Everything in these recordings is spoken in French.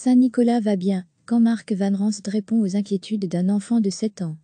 Saint Nicolas va bien, quand Marc Van Ranst répond aux inquiétudes d'un enfant de 7 ans.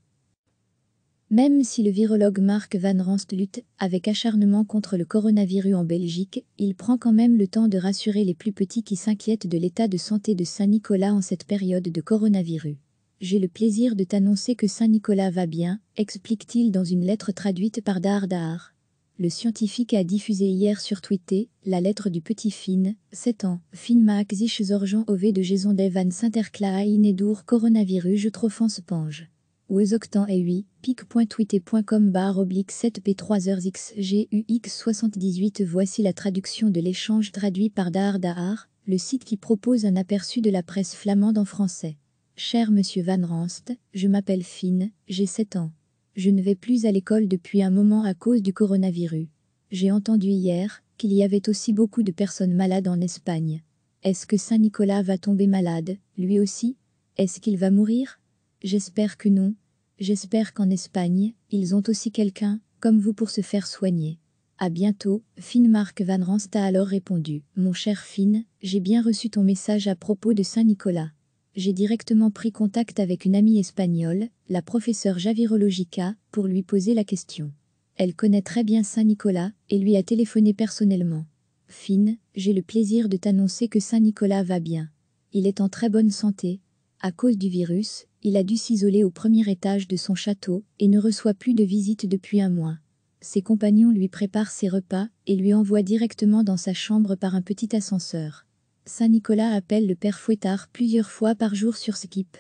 Même si le virologue Marc Van Ranst lutte avec acharnement contre le coronavirus en Belgique, il prend quand même le temps de rassurer les plus petits qui s'inquiètent de l'état de santé de Saint-Nicolas en cette période de coronavirus. J'ai le plaisir de t'annoncer que Saint-Nicolas va bien, explique-t-il dans une lettre traduite par Dardar. Le scientifique a diffusé hier sur Twitter la lettre du petit Finn, 7 ans, Finn Maxich Zorjan OV de Jason Devan Sinterklaa Inedour Coronavirus Trophans Pange. Oezoctan et 8, pic.twitter.com bar oblique 7 p 3 XGUX 78 Voici la traduction de l'échange traduit par Dahar Dahar, le site qui propose un aperçu de la presse flamande en français. Cher Monsieur Van Ranst, je m'appelle Finn, j'ai 7 ans. Je ne vais plus à l'école depuis un moment à cause du coronavirus. J'ai entendu hier qu'il y avait aussi beaucoup de personnes malades en Espagne. Est-ce que Saint Nicolas va tomber malade, lui aussi Est-ce qu'il va mourir J'espère que non. J'espère qu'en Espagne, ils ont aussi quelqu'un, comme vous, pour se faire soigner. À bientôt, Finn Mark Van Ranst a alors répondu. Mon cher Finn, j'ai bien reçu ton message à propos de Saint Nicolas. J'ai directement pris contact avec une amie espagnole la professeure Javirologica, pour lui poser la question. Elle connaît très bien Saint-Nicolas et lui a téléphoné personnellement. Fine, j'ai le plaisir de t'annoncer que Saint-Nicolas va bien. Il est en très bonne santé. À cause du virus, il a dû s'isoler au premier étage de son château et ne reçoit plus de visite depuis un mois ses compagnons lui préparent ses repas et lui envoient directement dans sa chambre par un petit ascenseur. Saint Nicolas appelle le père Fouettard plusieurs fois par jour sur Skype.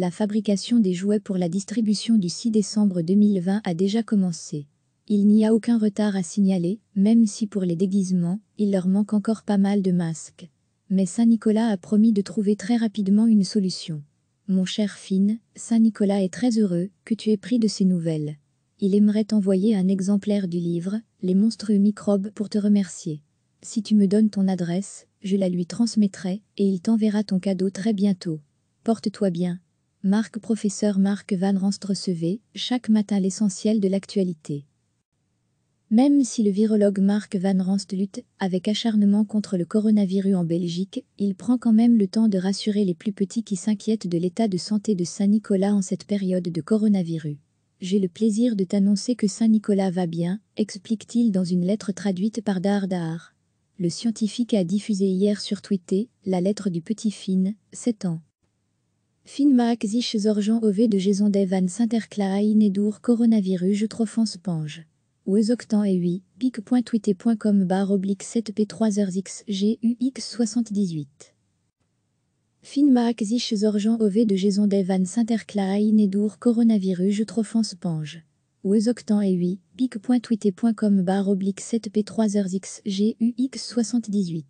La fabrication des jouets pour la distribution du 6 décembre 2020 a déjà commencé. Il n'y a aucun retard à signaler, même si pour les déguisements, il leur manque encore pas mal de masques. Mais Saint-Nicolas a promis de trouver très rapidement une solution. Mon cher Finn, Saint-Nicolas est très heureux que tu aies pris de ces nouvelles. Il aimerait t'envoyer un exemplaire du livre, Les monstrueux microbes, pour te remercier. Si tu me donnes ton adresse, je la lui transmettrai, et il t'enverra ton cadeau très bientôt. Porte-toi bien, Marc Professeur Marc Van Ranst recevait chaque matin l'essentiel de l'actualité. Même si le virologue Marc Van Ranst lutte avec acharnement contre le coronavirus en Belgique, il prend quand même le temps de rassurer les plus petits qui s'inquiètent de l'état de santé de Saint-Nicolas en cette période de coronavirus. J'ai le plaisir de t'annoncer que Saint-Nicolas va bien, explique-t-il dans une lettre traduite par Dardar. Le scientifique a diffusé hier sur Twitter la lettre du petit Finn, 7 ans. Finnmark sich ov de Jason Devan et nedour coronavirus trophans penge. Ouz octan et 8, pic.twitter.com barre oblique 7p3hxgux78. Finnmark sich ov de Jason Devan et nedour coronavirus trophans penge. Ouz octan et 8, pic.twitter.com barre oblique 7p3hxgux78.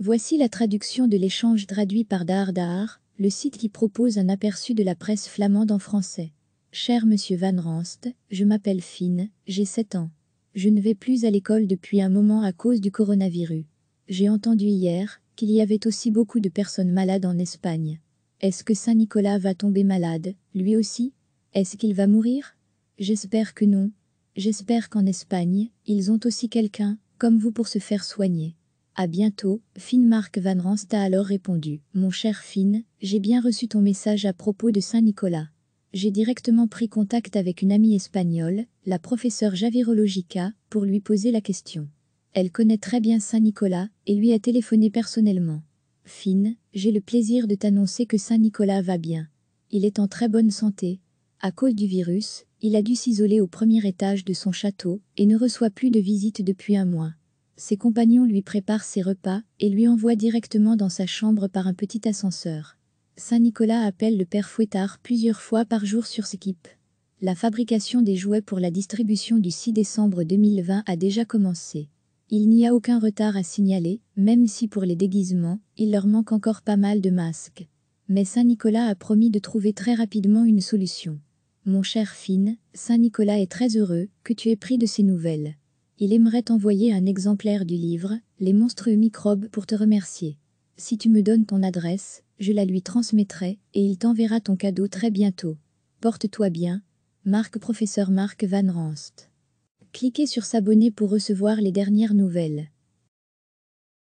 Voici la traduction de l'échange traduit par Dardar le site qui propose un aperçu de la presse flamande en français. Cher monsieur Van Ranst, je m'appelle Finn, j'ai 7 ans. Je ne vais plus à l'école depuis un moment à cause du coronavirus. J'ai entendu hier qu'il y avait aussi beaucoup de personnes malades en Espagne. Est-ce que Saint-Nicolas va tomber malade, lui aussi Est-ce qu'il va mourir J'espère que non. J'espère qu'en Espagne, ils ont aussi quelqu'un, comme vous pour se faire soigner. À bientôt, Finn Mark Van Ranst a alors répondu Mon cher Finn, j'ai bien reçu ton message à propos de Saint-Nicolas. J'ai directement pris contact avec une amie espagnole, la professeure Javirologica, pour lui poser la question. Elle connaît très bien Saint-Nicolas et lui a téléphoné personnellement. Finn, j'ai le plaisir de t'annoncer que Saint-Nicolas va bien. Il est en très bonne santé. À cause du virus, il a dû s'isoler au premier étage de son château et ne reçoit plus de visites depuis un mois ses compagnons lui préparent ses repas et lui envoient directement dans sa chambre par un petit ascenseur. Saint Nicolas appelle le père Fouettard plusieurs fois par jour sur ses La fabrication des jouets pour la distribution du 6 décembre 2020 a déjà commencé. Il n'y a aucun retard à signaler, même si pour les déguisements, il leur manque encore pas mal de masques. Mais Saint Nicolas a promis de trouver très rapidement une solution. Mon cher Finn, Saint Nicolas est très heureux que tu aies pris de ces nouvelles. Il aimerait t'envoyer un exemplaire du livre, Les monstrueux microbes, pour te remercier. Si tu me donnes ton adresse, je la lui transmettrai, et il t'enverra ton cadeau très bientôt. Porte-toi bien. Marc Professeur Marc Van Ranst. Cliquez sur s'abonner pour recevoir les dernières nouvelles.